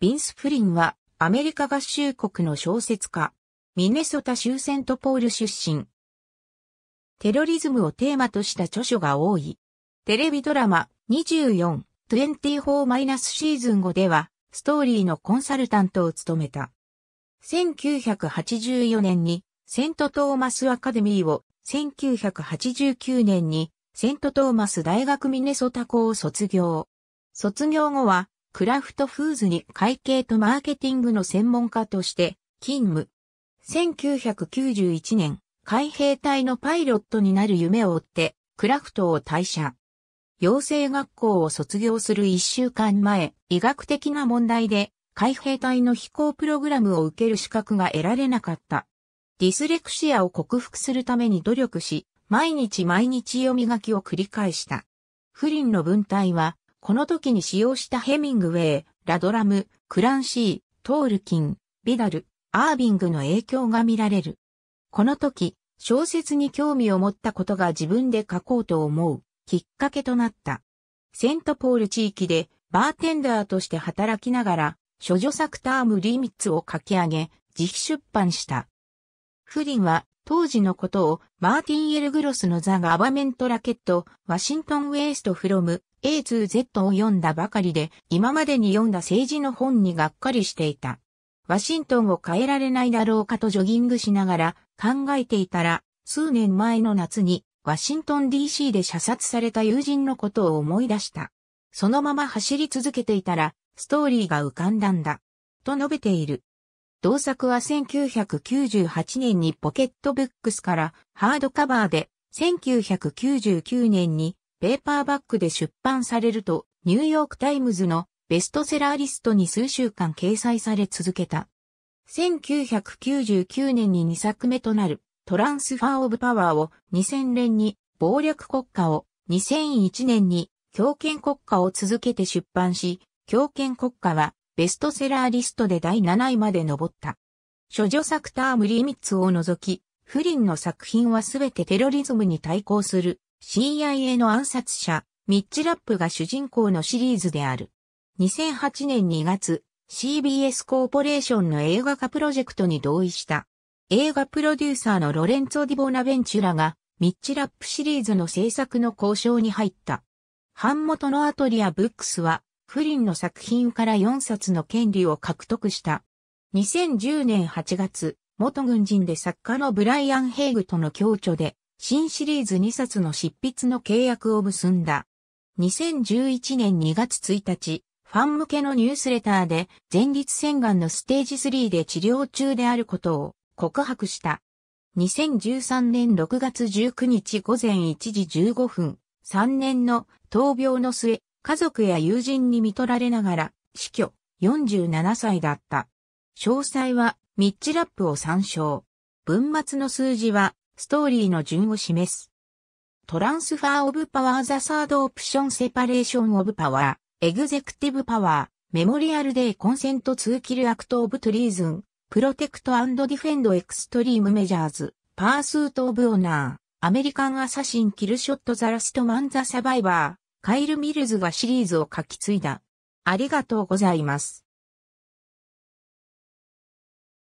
ビンス・フリンは、アメリカ合衆国の小説家、ミネソタ州セントポール出身。テロリズムをテーマとした著書が多い。テレビドラマ24、2 4ナスシーズン後では、ストーリーのコンサルタントを務めた。1984年に、セントトーマスアカデミーを、1989年に、セントトーマス大学ミネソタ校を卒業。卒業後は、クラフトフーズに会計とマーケティングの専門家として勤務。1991年、海兵隊のパイロットになる夢を追って、クラフトを退社。養成学校を卒業する一週間前、医学的な問題で、海兵隊の飛行プログラムを受ける資格が得られなかった。ディスレクシアを克服するために努力し、毎日毎日読み書きを繰り返した。不倫の文体は、この時に使用したヘミングウェイ、ラドラム、クランシー、トールキン、ビダル、アービングの影響が見られる。この時、小説に興味を持ったことが自分で書こうと思うきっかけとなった。セントポール地域でバーテンダーとして働きながら、諸女作タームリミッツを書き上げ、自費出版した。フリンは当時のことをマーティン・エル・グロスのザ・ガバメント・ラケット・ワシントン・ウェイスト・フロム・ A2Z を読んだばかりで、今までに読んだ政治の本にがっかりしていた。ワシントンを変えられないだろうかとジョギングしながら考えていたら、数年前の夏にワシントン DC で射殺された友人のことを思い出した。そのまま走り続けていたら、ストーリーが浮かんだんだ。と述べている。同作は1998年にポケットブックスからハードカバーで、1999年にペーパーバックで出版されると、ニューヨークタイムズのベストセラーリストに数週間掲載され続けた。1999年に2作目となるトランスファー・オブ・パワーを2000年に暴力国家を2001年に強権国家を続けて出版し、強権国家はベストセラーリストで第7位まで上った。諸女作タームリミッツを除き、不倫の作品はすべてテロリズムに対抗する CIA の暗殺者、ミッチラップが主人公のシリーズである。2008年2月、CBS コーポレーションの映画化プロジェクトに同意した。映画プロデューサーのロレンツォ・ディボナベンチュラが、ミッチラップシリーズの制作の交渉に入った。版元のアトリア・ブックスは、フリンの作品から4冊の権利を獲得した。2010年8月、元軍人で作家のブライアン・ヘイグとの共著で、新シリーズ2冊の執筆の契約を結んだ。2011年2月1日、ファン向けのニュースレターで前立腺がんのステージ3で治療中であることを告白した。2013年6月19日午前1時15分、3年の闘病の末、家族や友人に見取られながら死去、47歳だった。詳細はミッチラップを参照。文末の数字はストーリーの順を示す。トランスファーオブパワーザサードオプションセパレーションオブパワー、エグゼクティブパワー、メモリアルデイコンセントツーキルアクトオブトリーズン、プロテクトディフェンドエクストリームメジャーズ、パースートオブオナー、アメリカンアサシンキルショットザラストマンザサバイバー、カイル・ミルズがシリーズを書き継いだ。ありがとうございます。